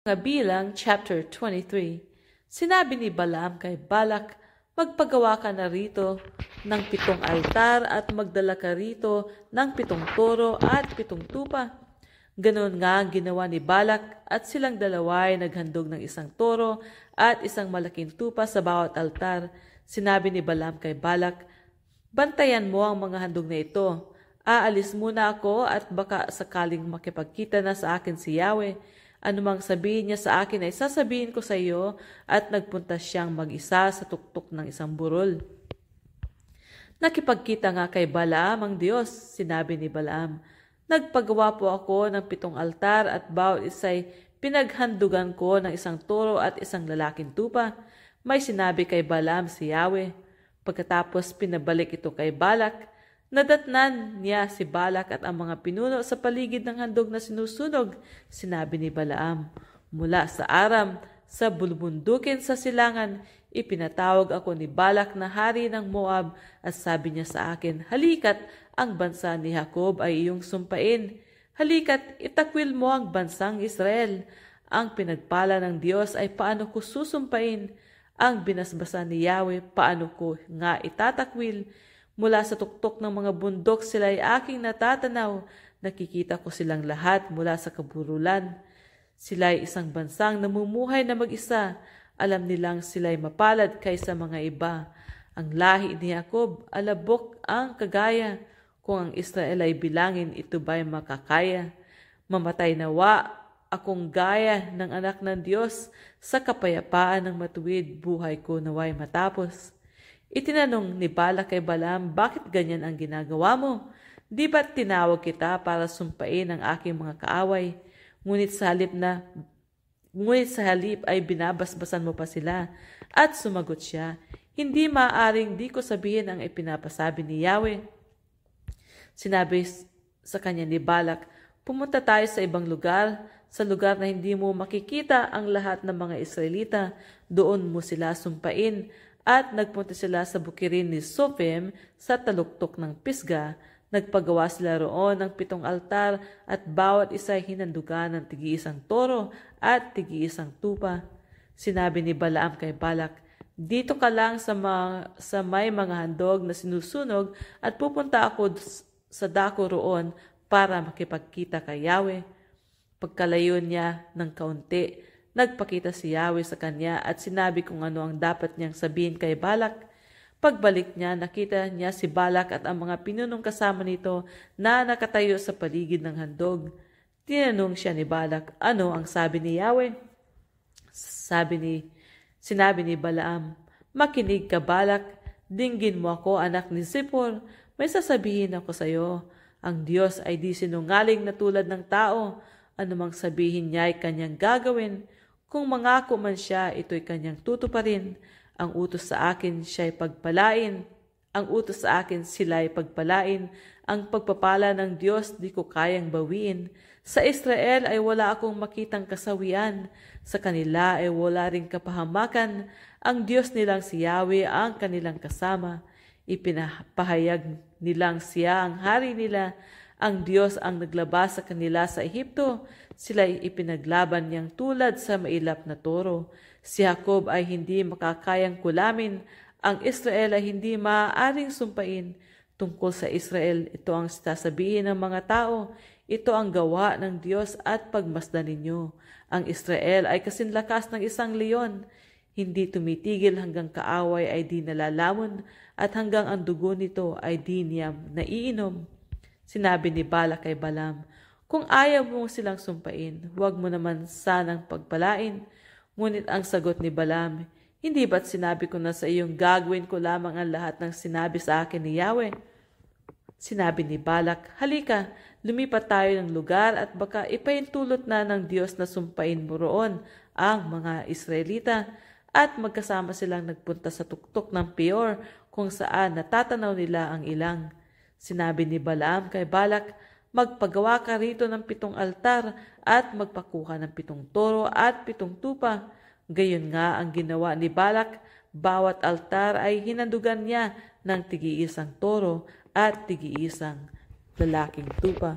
Mga bilang chapter 23, sinabi ni Balaam kay Balak, magpagawa ka na rito ng pitong altar at magdala ka rito ng pitong toro at pitong tupa. Ganon nga ang ginawa ni Balak at silang dalawa ay naghandog ng isang toro at isang malaking tupa sa bawat altar. Sinabi ni Balaam kay Balak, Bantayan mo ang mga handog na ito. Aalis muna ako at baka sakaling makipagkita na sa akin si Yahweh Anumang sabihin niya sa akin ay sasabihin ko sa iyo at nagpunta siyang mag-isa sa tuktok ng isang burol. Nakipagkita nga kay Balaam ang Diyos, sinabi ni Balaam. Nagpagawa po ako ng pitong altar at bawat isa'y pinaghandugan ko ng isang toro at isang lalaking tupa. May sinabi kay Balaam si Yahweh. Pagkatapos pinabalik ito kay Balak, Nadatnan niya si Balak at ang mga pinuno sa paligid ng handog na sinusunog, sinabi ni Balaam. Mula sa Aram, sa bulbundukin sa silangan, ipinatawag ako ni Balak na hari ng Moab at sabi niya sa akin, Halikat, ang bansa ni Jacob ay iyong sumpain. Halikat, itakwil mo ang bansang Israel. Ang pinagpala ng Diyos ay paano ko susumpain. Ang binasbasa ni Yahweh, paano ko nga itatakwil Mula sa tuktok ng mga bundok sila ay aking natatanaw. Nakikita ko silang lahat mula sa kaburulan. Sila ay isang bansang namumuhay na mag-isa. Alam nilang sila ay mapalad kaysa mga iba. Ang lahi ni Jacob, alabok ang kagaya. Kung ang Israel ay bilangin, ito ba'y makakaya? Mamatay nawa akong gaya ng anak ng Diyos sa kapayapaan ng matuwid buhay ko naway matapos. Itinanong ni Balak kay Balam, bakit ganyan ang ginagawa mo? Di ba't tinawag kita para sumpain ang aking mga kaaway? Ngunit sa halip na Ngunit sa halip ay binabasbasan mo pa sila. At sumagot siya, Hindi maaring di ko sabihin ang ipinapasabi ni Yahweh. Sinabi sa kanya ni Balak, Pumunta tayo sa ibang lugar, sa lugar na hindi mo makikita ang lahat ng mga Israelita. Doon mo sila sumpain at nagpunta sila sa bukirin ni Sofim sa taluktok ng Pisga. Nagpagawa sila roon ng pitong altar at bawat isa ay hinandugan ng tigi-isang toro at tigi-isang tupa. Sinabi ni Balaam kay Balak, Dito ka lang sa, mga, sa may mga handog na sinusunog at pupunta ako sa dako roon para makipagkita kay Yahweh. Pagkalayo niya ng kaunti, Nagpakita si Yahweh sa kanya at sinabi kung ano ang dapat niyang sabihin kay Balak. Pagbalik niya, nakita niya si Balak at ang mga pinunong kasama nito na nakatayo sa paligid ng handog. Tinanong siya ni Balak, ano ang sabi ni Yahweh? Sabi ni, sinabi ni Balaam, Makinig ka, Balak. Dinggin mo ako, anak ni Zipor. May sasabihin ako sa iyo. Ang Diyos ay di sinungaling na tulad ng tao. Anumang sabihin niya ay kanyang gagawin. Kung mangako man siya, ito'y kanyang tutuparin. Ang utos sa akin, siya'y pagpalain. Ang utos sa akin, sila'y pagpalain. Ang pagpapala ng Diyos, di ko kayang bawiin. Sa Israel ay wala akong makitang kasawian. Sa kanila ay wala ring kapahamakan. Ang Diyos nilang si Yahweh ang kanilang kasama. Ipinapahayag nilang siya ang hari nila ang Diyos ang naglabas sa kanila sa Ehipto. Sila ay ipinaglaban niyang tulad sa mailap na toro. Si Jacob ay hindi makakayang kulamin. Ang Israel ay hindi maaaring sumpain. Tungkol sa Israel, ito ang sasabihin ng mga tao. Ito ang gawa ng Diyos at pagmasdan ninyo. Ang Israel ay kasinlakas ng isang leon. Hindi tumitigil hanggang kaaway ay di nalalamon at hanggang ang dugo nito ay di niya naiinom. Sinabi ni Bala kay Balam, Kung ayaw mo silang sumpain, huwag mo naman sanang pagpalain. Ngunit ang sagot ni Balam, Hindi ba't sinabi ko na sa iyong gagawin ko lamang ang lahat ng sinabi sa akin ni Yahweh? Sinabi ni Balak, Halika, lumipat tayo ng lugar at baka ipaintulot na ng Diyos na sumpain mo roon ang mga Israelita at magkasama silang nagpunta sa tuktok ng Peor kung saan natatanaw nila ang ilang. Sinabi ni Balaam kay Balak, Magpagawa ka rito ng pitong altar at magpakuha ng pitong toro at pitong tupa. Gayon nga ang ginawa ni Balak, bawat altar ay hinandugan niya ng tigi-isang toro at tigi-isang lalaking tupa.